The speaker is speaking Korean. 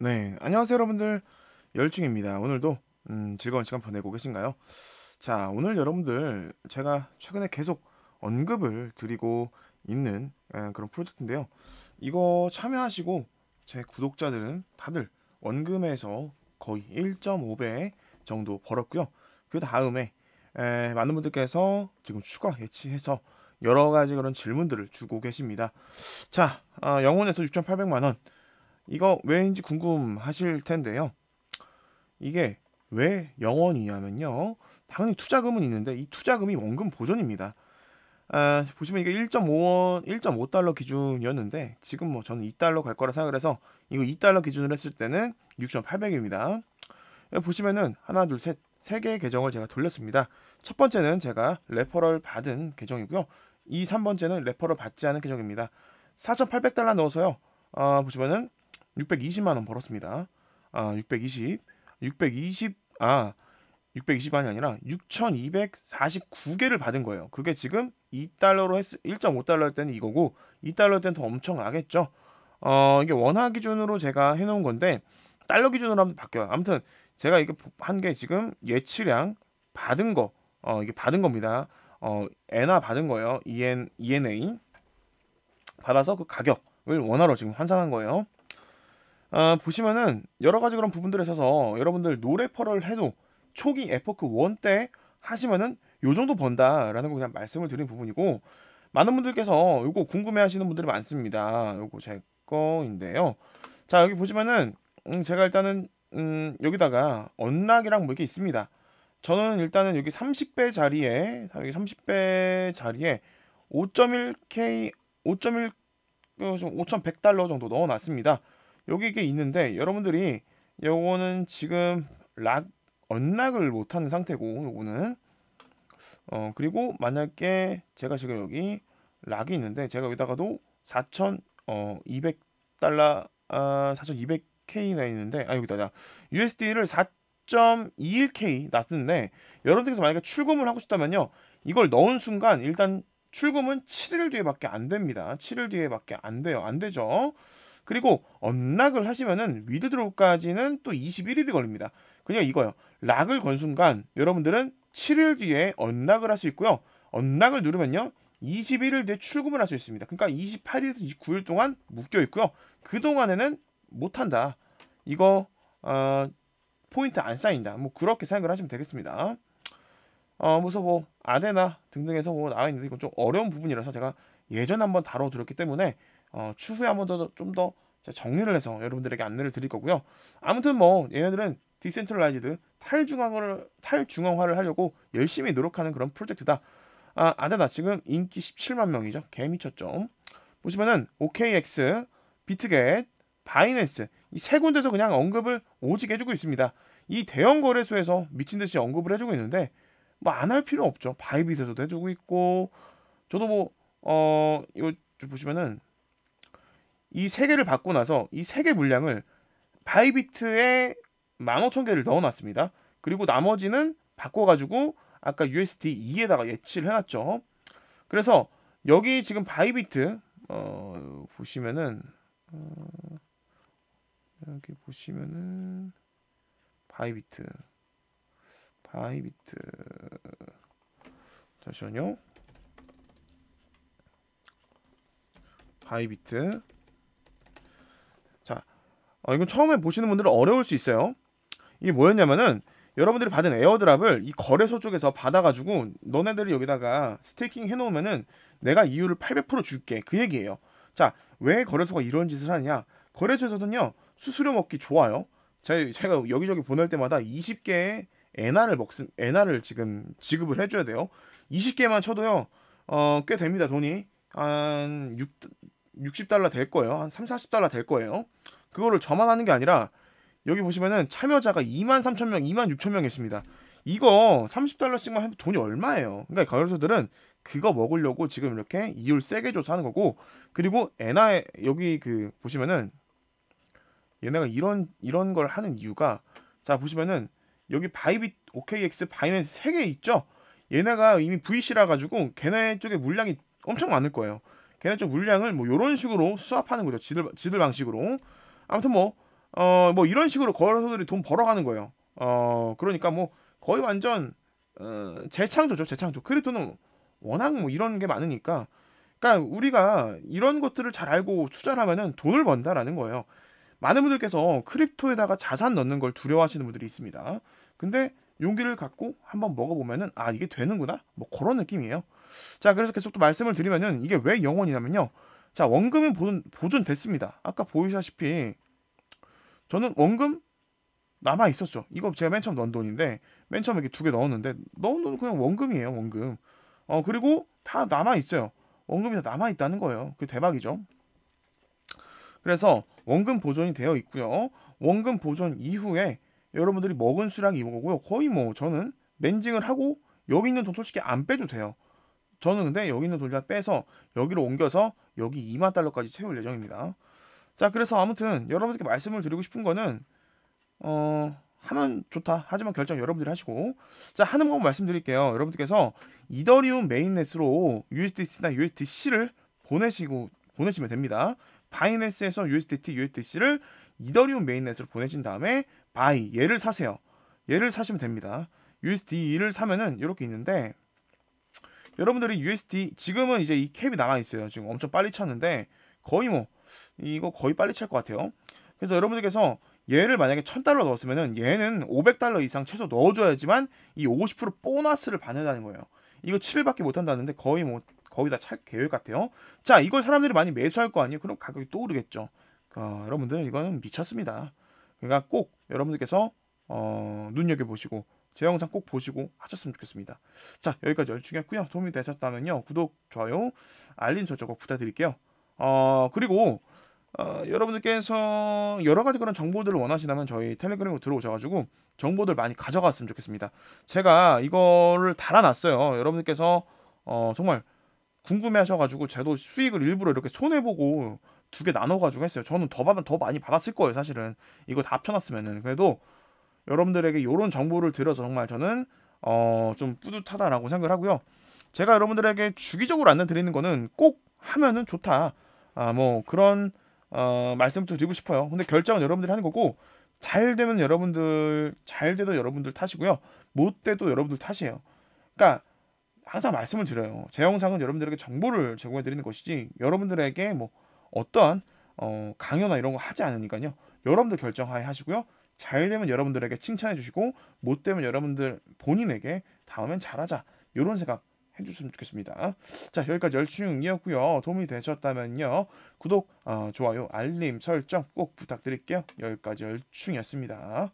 네, 안녕하세요 여러분들. 열중입니다. 오늘도 음, 즐거운 시간 보내고 계신가요? 자, 오늘 여러분들 제가 최근에 계속 언급을 드리고 있는 에, 그런 프로젝트인데요. 이거 참여하시고 제 구독자들은 다들 원금에서 거의 1.5배 정도 벌었고요. 그 다음에 많은 분들께서 지금 추가 예치해서 여러 가지 그런 질문들을 주고 계십니다. 자, 어, 영혼에서 6,800만 원. 이거 왜인지 궁금하실 텐데요. 이게 왜0원이냐면요 당연히 투자금은 있는데 이 투자금이 원금 보존입니다. 아, 보시면 이게 1.5원, 1.5달러 기준이었는데 지금 뭐 저는 2달러 갈 거라 생각을 해서 이거 2달러 기준으로 했을 때는 6,800입니다. 예, 보시면은 하나, 둘, 셋, 세 개의 계정을 제가 돌렸습니다. 첫 번째는 제가 레퍼럴 받은 계정이고요. 2, 3번째는 레퍼럴 받지 않은 계정입니다. 4,800달러 넣어서요. 아, 보시면은 620만 원 벌었습니다. 아, 620, 620, 아, 620만이 아니라 6,249개를 받은 거예요. 그게 지금 2달러로 했, 1.5달러 일 때는 이거고 2달러 일 때는 더 엄청 나겠죠. 어, 이게 원화 기준으로 제가 해놓은 건데 달러 기준으로 하면 바뀌어요. 아무튼 제가 이게 한게 지금 예치량 받은 거, 어, 이게 받은 겁니다. 어, 엔화 받은 거예요. EN, ENA 받아서 그 가격을 원화로 지금 환산한 거예요. 아, 보시면은 여러 가지 그런 부분들에 있어서 여러분들 노래퍼를 해도 초기 에포크 1 때 하시면은 요 정도 번다라는 거 그냥 말씀을 드린 부분이고 많은 분들께서 요거 궁금해 하시는 분들이 많습니다. 요거 제 거인데요. 자, 여기 보시면은 음, 제가 일단은 음, 여기다가 언락이랑 뭐 이게 있습니다. 저는 일단은 여기 30배 자리에 여기 30배 자리에 5.1K 5.1 5,100달러 정도 넣어놨습니다. 여기 이게 있는데 여러분들이 요거는 지금 락 언락을 못하는 상태고 요거는 어 그리고 만약에 제가 지금 여기 락이 있는데 제가 여기다가도 4,200달러 어, 아 4,200K나 있는데 아 여기다 USD를 4.21K 놨는데 여러분들께서 만약에 출금을 하고 싶다면요 이걸 넣은 순간 일단 출금은 7일 뒤에밖에 안 됩니다 7일 뒤에밖에 안 돼요 안 되죠 그리고 언락을 하시면은 위드드롭까지는 또 21일이 걸립니다. 그냥 이거요. 락을 건 순간 여러분들은 7일 뒤에 언락을 할 수 있고요. 언락을 누르면요. 21일 뒤에 출금을 할 수 있습니다. 그러니까 28일에서 29일 동안 묶여 있고요. 그 동안에는 못 한다. 이거 어, 포인트 안 쌓인다. 뭐 그렇게 생각을 하시면 되겠습니다. 어, 무슨 뭐, 뭐 아데나 등등에서 뭐 나와 있는데 이건 좀 어려운 부분이라서 제가 예전 한번 다뤄드렸기 때문에 어, 추후에 한번 더 좀 더 정리를 해서 여러분들에게 안내를 드릴 거고요. 아무튼 뭐 얘네들은 디센트럴라이즈드 탈중앙화를 탈중앙화를 하려고 열심히 노력하는 그런 프로젝트다. 아, 아데나 지금 인기 17만 명이죠. 개미쳤죠. 보시면은 OKX, 비트겟, 바이낸스 이 세 군데서 그냥 언급을 오지게 해주고 있습니다. 이 대형 거래소에서 미친 듯이 언급을 해주고 있는데 뭐 안 할 필요 없죠. 바이빗에서도 해주고 있고 저도 뭐어 이거 보시면은 이세 개를 받고 나서 이 세 개 물량을 바이비트에 15,000개를 넣어놨습니다. 그리고 나머지는 바꿔가지고 아까 USD 2에다가 예치를 해놨죠. 그래서 여기 지금 바이비트 어, 보시면은 어, 여기 보시면은 바이비트 바이비트 잠시만요. 바이비트 어, 이건 처음에 보시는 분들은 어려울 수 있어요. 이게 뭐였냐면은 여러분들이 받은 에어드랍을 이 거래소 쪽에서 받아가지고 너네들이 여기다가 스테이킹 해놓으면은 내가 이율을 800% 줄게 그 얘기예요. 자, 왜 거래소가 이런 짓을 하냐? 거래소에서는요 수수료 먹기 좋아요. 제가, 여기저기 보낼 때마다 20개의 엔화를 먹음 엔화를 지금 지급을 해줘야 돼요. 20개만 쳐도요 어, 꽤 됩니다 돈이 한 6, 60달러 될 거예요. 한 3, 40달러 될 거예요. 그거를 저만 하는 게 아니라 여기 보시면은 참여자가 2만 3천 명, 2만 6천 명 있습니다. 이거 30달러씩만 해도 돈이 얼마예요. 그러니까 가격서들은 그거 먹으려고 지금 이렇게 이율 세게 줘서 하는 거고 그리고 에나 여기 그 보시면은 얘네가 이런 이런 걸 하는 이유가 자 보시면은 여기 바이빗 OKX 바이낸스 세 개 있죠. 얘네가 이미 VC라 가지고 걔네 쪽에 물량이 엄청 많을 거예요. 걔네 쪽 물량을 뭐 이런 식으로 수합하는 거죠. 지들 지들 방식으로. 아무튼 뭐, 어, 뭐 이런 식으로 거래소들이돈 벌어가는 거예요. 어, 그러니까 뭐 거의 완전, 어, 재창조죠, 재창조. 크립토는 워낙 뭐 이런 게 많으니까. 그러니까 우리가 이런 것들을 잘 알고 투자를 하면은 돈을 번다라는 거예요. 많은 분들께서 크립토에다가 자산 넣는 걸 두려워하시는 분들이 있습니다. 근데 용기를 갖고 한번 먹어보면은 아 이게 되는구나 뭐 그런 느낌이에요. 자 그래서 계속 또 말씀을 드리면은 이게 왜 영원이냐면요. 자 원금은 보존, 보존됐습니다. 아까 보이시다시피 저는 원금 남아 있었죠. 이거 제가 맨 처음 넣은 돈인데 맨 처음에 이렇게 두 개 넣었는데 넣은 돈은 그냥 원금이에요. 원금. 어 그리고 다 남아 있어요. 원금이 다 남아 있다는 거예요. 그 대박이죠. 그래서 원금 보존이 되어 있고요. 원금 보존 이후에 여러분들이 먹은 수량이 이거고요. 거의 뭐 저는 맨징을 하고 여기 있는 돈 솔직히 안 빼도 돼요. 저는 근데 여기 있는 돌리 빼서 여기로 옮겨서 여기 2만 달러까지 채울 예정입니다. 자, 그래서 아무튼 여러분들께 말씀을 드리고 싶은 거는 어, 하면 좋다. 하지만 결정 여러분들이 하시고. 자, 하는 방법 말씀드릴게요. 여러분들께서 이더리움 메인넷으로 USDT나 USDC를 보내시고 보내시면 됩니다. 바이낸스에서 USDT, USDC를 이더리움 메인넷으로 보내신 다음에 바이 얘를 사세요. 얘를 사시면 됩니다. USD를 사면은 이렇게 있는데 여러분들이 USD 지금은 이제 이 캡이 나가 있어요. 지금 엄청 빨리 찼는데 거의 뭐 이거 거의 빨리 찰 것 같아요. 그래서 여러분들께서 얘를 만약에 1000달러 넣었으면은 얘는 500달러 이상 최소 넣어줘야지만 이 50% 보너스를 받는다는 거예요. 이거 7밖에 못 한다는데 거의 뭐 거의 다 찰 계획 같아요. 자, 이걸 사람들이 많이 매수할 거 아니에요. 그럼 가격이 또 오르겠죠. 어, 여러분들 이거는 미쳤습니다. 그러니까 꼭 여러분들께서 어, 눈여겨보시고 제 영상 꼭 보시고 하셨으면 좋겠습니다. 자 여기까지 열중했고요. 도움이 되셨다면요. 구독, 좋아요, 알림 설정 꼭 부탁드릴게요. 어, 그리고 어, 여러분들께서 여러 가지 그런 정보들을 원하시다면 저희 텔레그램으로 들어오셔가지고 정보들 많이 가져갔으면 좋겠습니다. 제가 이거를 달아놨어요. 여러분들께서 어, 정말 궁금해하셔가지고 저도 수익을 일부러 이렇게 손해보고 두 개 나눠가지고 했어요. 저는 더 받아 더 많이 받았을 거예요, 사실은 이거 다 합쳐놨으면은 그래도 여러분들에게 이런 정보를 들어서 정말 저는 어, 좀 뿌듯하다라고 생각을 하고요. 제가 여러분들에게 주기적으로 안내 드리는 거는 꼭 하면은 좋다. 아, 뭐 그런 어, 말씀부터 드리고 싶어요. 근데 결정은 여러분들이 하는 거고 잘 되면 여러분들 잘 돼도 여러분들 탓이고요. 못 돼도 여러분들 탓이에요. 그러니까 항상 말씀을 드려요. 제 영상은 여러분들에게 정보를 제공해 드리는 것이지 여러분들에게 뭐 어떠한 어, 강요나 이런 거 하지 않으니까요. 여러분들 결정하에 하시고요. 잘 되면 여러분들에게 칭찬해 주시고 못 되면 여러분들 본인에게 다음엔 잘하자 이런 생각 해주셨으면 좋겠습니다. 자 여기까지 열중이었고요 도움이 되셨다면요. 구독, 어, 좋아요, 알림 설정 꼭 부탁드릴게요. 여기까지 열중이었습니다